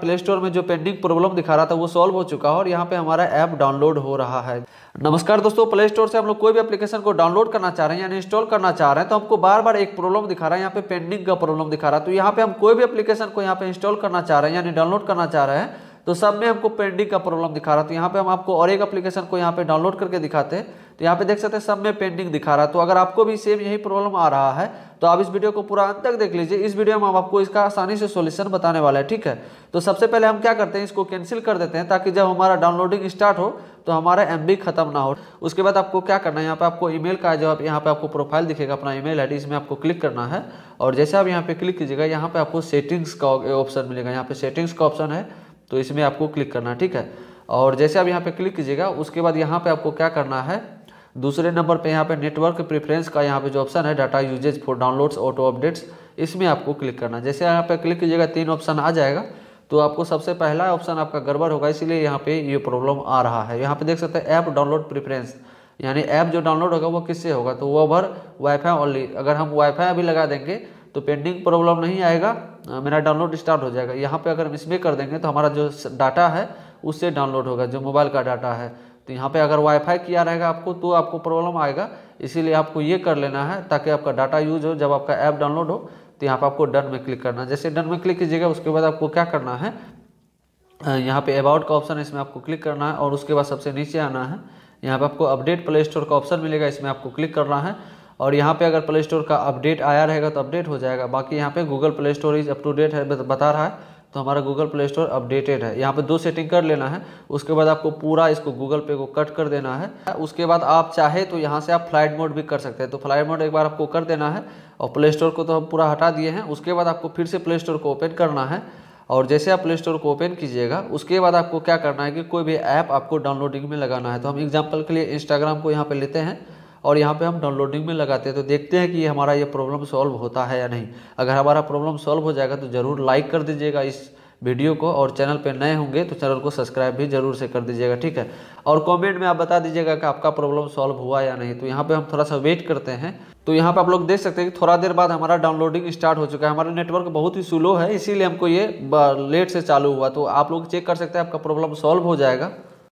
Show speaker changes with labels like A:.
A: play store में जो pending problem दिखा रहा था वो सॉल्व हो चुका है और यहाँ पे हमारा ऐप डाउनलोड हो रहा है नमस्कार दोस्तों प्ले स्टोर से हम लोग कोई भी एप्लीकेशन को डाउनलोड करना चाह रहे हैं यानी इंस्टॉल करना चाह रहे हैं तो हमको बार बार एक प्रॉब्लम दिखा रहा है यहाँ पे पेंडिंग का प्रॉब्लम दिखा रहा है तो यहाँ पे हम कोई भी एप्लीकेशन को यहाँ पे इंस्टॉल करना चाह रहे हैं यानी डाउनलोड करना चाह रहे हैं तो सब में हमको पेंडिंग का प्रॉब्लम दिखा रहा है तो यहाँ पे हम आपको और एक एप्लीकेशन को यहाँ पे डाउनलोड करके दिखाते हैं तो यहाँ पे देख सकते हैं सब में पेंडिंग दिखा रहा है तो अगर आपको भी सेम यही प्रॉब्लम आ रहा है तो आप इस वीडियो को पूरा अंत तक देख लीजिए इस वीडियो में हम आपको इसका आसानी से सोल्यूशन बताने वाला है ठीक है तो सबसे पहले हम क्या करते हैं इसको कैंसिल कर देते हैं ताकि जब हमारा डाउनलोडिंग स्टार्ट हो तो हमारा एम खत्म ना हो उसके बाद आपको क्या करना है यहाँ पे आपको ईमेल का जो आप यहाँ पे आपको प्रोफाइल दिखेगा अपना ईमेल आईडी इसमें आपको क्लिक करना है और जैसे आप यहाँ पे क्लिक कीजिएगा यहाँ पे आपको सेटिंग्स का ऑप्शन मिलेगा यहाँ पे सेटिंग्स का ऑप्शन है तो इसमें आपको क्लिक करना है ठीक है और जैसे आप यहाँ पे क्लिक कीजिएगा उसके बाद यहाँ पे आपको क्या करना है दूसरे नंबर पे यहाँ पे नेटवर्क प्रेफरेंस का यहाँ पे जो ऑप्शन है data usage for downloads auto updates इसमें आपको क्लिक करना है जैसे यहाँ पे क्लिक कीजिएगा तीन ऑप्शन आ जाएगा तो आपको सबसे पहला ऑप्शन आपका गड़बड़ होगा इसीलिए यहाँ पर ये प्रॉब्लम आ रहा है यहाँ पर देख सकते हैं ऐप डाउनलोड प्रिफ्रेंस यानी ऐप जो डाउनलोड होगा वो किससे होगा तो वो ओवर वाईफाई ओनली अगर हम वाईफाई अभी लगा देंगे तो पेंडिंग प्रॉब्लम नहीं आएगा मेरा डाउनलोड स्टार्ट हो जाएगा यहाँ पे अगर हम इसमें कर देंगे तो हमारा जो डाटा है उससे डाउनलोड होगा जो मोबाइल का डाटा है तो यहाँ पे अगर वाईफाई किया रहेगा आपको तो आपको प्रॉब्लम आएगा इसीलिए आपको ये कर लेना है ताकि आपका डाटा यूज हो जब आपका ऐप डाउनलोड हो तो यहाँ पर आपको डन में क्लिक करना है जैसे डन में क्लिक कीजिएगा उसके बाद आपको क्या करना है यहाँ पर अबाउट का ऑप्शन है इसमें आपको क्लिक करना है और उसके बाद सबसे नीचे आना है यहाँ पर आपको अपडेट प्ले स्टोर का ऑप्शन मिलेगा इसमें आपको क्लिक करना है और यहाँ पे अगर प्ले स्टोर का अपडेट आया रहेगा तो अपडेट हो जाएगा बाकी यहाँ पे Google Play Store is up to date है बता रहा है तो हमारा गूगल प्ले स्टोर अपडेटेड है यहाँ पे दो सेटिंग कर लेना है उसके बाद आपको पूरा इसको गूगल पे को कट कर देना है उसके बाद आप चाहे तो यहाँ से आप फ्लाइट मोड भी कर सकते हैं तो फ्लाइट मोड एक बार आपको कर देना है और प्ले स्टोर को तो हम पूरा हटा दिए हैं उसके बाद आपको फिर से प्ले स्टोर को ओपन करना है और जैसे आप प्ले स्टोर को ओपन कीजिएगा उसके बाद आपको क्या करना है कि कोई भी ऐप आपको डाउनलोडिंग में लगाना है तो हम एग्जाम्पल के लिए इंस्टाग्राम को यहाँ पर लेते हैं और यहाँ पे हम डाउनलोडिंग में लगाते हैं तो देखते हैं कि हमारा ये प्रॉब्लम सॉल्व होता है या नहीं अगर हमारा प्रॉब्लम सॉल्व हो जाएगा तो ज़रूर लाइक कर दीजिएगा इस वीडियो को और चैनल पे नए होंगे तो चैनल को सब्सक्राइब भी जरूर से कर दीजिएगा ठीक है और कमेंट में आप बता दीजिएगा कि आपका प्रॉब्लम सॉल्व हुआ या नहीं तो यहाँ पे हम थोड़ा सा वेट करते हैं तो यहाँ पे आप लोग देख सकते हैं कि थोड़ा देर बाद हमारा डाउनलोडिंग स्टार्ट हो चुका है हमारा नेटवर्क बहुत ही स्लो है इसीलिए हमको ये लेट से चालू हुआ तो आप लोग चेक कर सकते हैं आपका प्रॉब्लम सॉल्व हो जाएगा